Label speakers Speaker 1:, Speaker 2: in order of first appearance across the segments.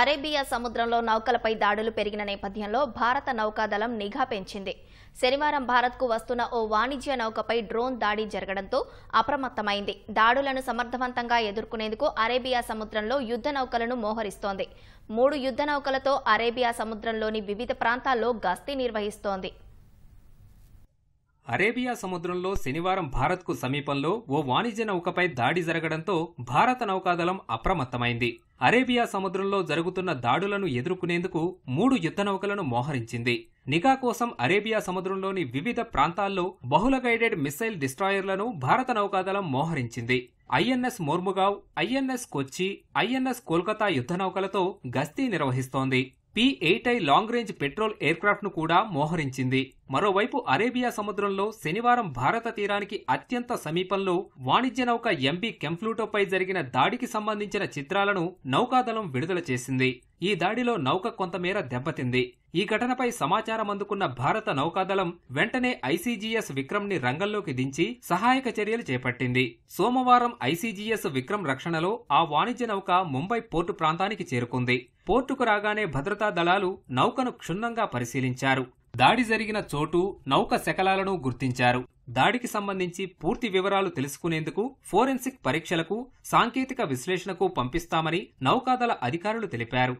Speaker 1: Arabia సముద్రంలో నౌకలపై దాడులు పెరిగిన నేపథ్యంలో భారత నౌకాదళం నిఘా పెంచింది శనివారం భారత్కు వస్తున్న ఓ వాణిజ్య నౌకపై డ్రోన్ దాడి జరగడంతో అప్రమత్తమైంది దాడులను సమర్థవంతంగా ఎదుర్కొనేందుకు అరేబియా సముద్రంలో యుద్ధ నౌకలను మోహరిస్తోంది మూడు యుద్ధ నౌకలతో అరేబియా సముద్రంలోని వివిధ ప్రాంతాల్లో గస్తీ నిర్వహిస్తోంది
Speaker 2: అరేబియా సముద్రంలో శనివారం భారత్కు సమీపంలో ఓ వాణిజ్య నౌకపై దాడి జరగడంతో భారత నౌకాదళం అప్రమత్తమైంది అరేబియా సముద్రంలో జరుగుతున్న దాడులను ఎదుర్కొనేందుకు మూడు యుద్ధనౌకలను మోహరించింది నిఘా కోసం అరేబియా సముద్రంలోని వివిధ ప్రాంతాల్లో బహుళ గైడెడ్ మిస్సైల్ డిస్ట్రాయర్లను భారత నౌకాదళం మోహరించింది INS Mormugao INS Kochi INS Kolkata యుద్ధనౌకలతో గస్తీ నిర్వహిస్తోంది P eight I long range patrol ఎయిర్క్రాఫ్ట్ను కూడా మోహరించింది మరోవైపు అరేబియా సముద్రంలో శనివారం భారత తీరానికి అత్యంత సమీపంలో వాణిజ్య నౌక ఎంబీ కెంఫ్లూటోపై జరిగిన దాడికి సంబంధించిన చిత్రాలను నౌకాదళం విడుదల చేసింది ఈ దాడిలో నౌక కొంతమేర దెబ్బతింది ఈ ఘటనపై సమాచారం అందుకున్న భారత నౌకాదళం వెంటనే ఐసీజీఎస్ విక్రమ్ ని రంగంలోకి దించి సహాయక చర్యలు చేపట్టింది సోమవారం ఐసీజీఎస్ విక్రమ్ రక్షణలో ఆ వాణిజ్య నౌక ముంబై పోర్టు ప్రాంతానికి చేరుకుంది పోర్టుకు రాగానే భద్రతా దళాలు నౌకను క్షుణ్ణంగా పరిశీలించారు దాడి జరిగిన చోటు నౌక శకలాలను గుర్తించారు దాడికి సంబంధించి పూర్తి వివరాలు తెలుసుకునేందుకు ఫోరెన్సిక్ పరీక్షలకు సాంకేతిక విశ్లేషణకు పంపిస్తామని నౌకాదళ అధికారులు తెలిపారు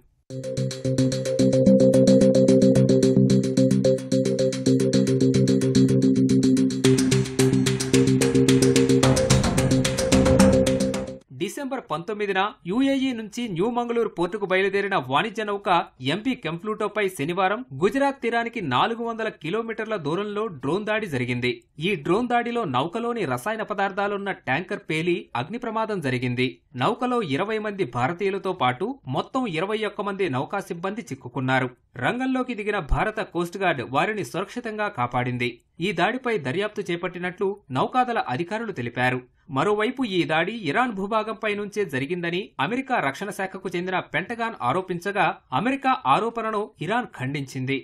Speaker 2: డిసెంబర్ పంతొమ్మిదిన యుఏఈ నుంచి న్యూ మంగళూరు పోర్టుకు బయలుదేరిన వాణిజ్య నౌక ఎంపీ కెంప్లూటోపై శనివారం గుజరాత్ తీరానికి నాలుగు వందల కిలోమీటర్ల దూరంలో డ్రోన్ దాడి జరిగింది ఈ డ్రోన్ దాడిలో నౌకలోని రసాయన పదార్థాలున్న ట్యాంకర్ పేలి అగ్ని ప్రమాదం జరిగింది నౌకలో ఇరవై మంది భారతీయులతో పాటు మొత్తం ఇరవై ఒక్క మంది నౌకా సిబ్బంది చిక్కుకున్నారు రంగంలోకి దిగిన భారత కోస్ట్ గార్డ్ వారిని సురక్షితంగా కాపాడింది ఈ దాడిపై దర్యాప్తు చేపట్టినట్లు నౌకాదళ అధికారులు తెలిపారు మరోవైపు ఈ దాడి ఇరాన్ భూభాగంపై నుంచే జరిగిందని అమెరికా రక్షణ శాఖకు చెందిన పెంటగాన్ ఆరోపించగా అమెరికా ఆరోపణను ఇరాన్ ఖండించింది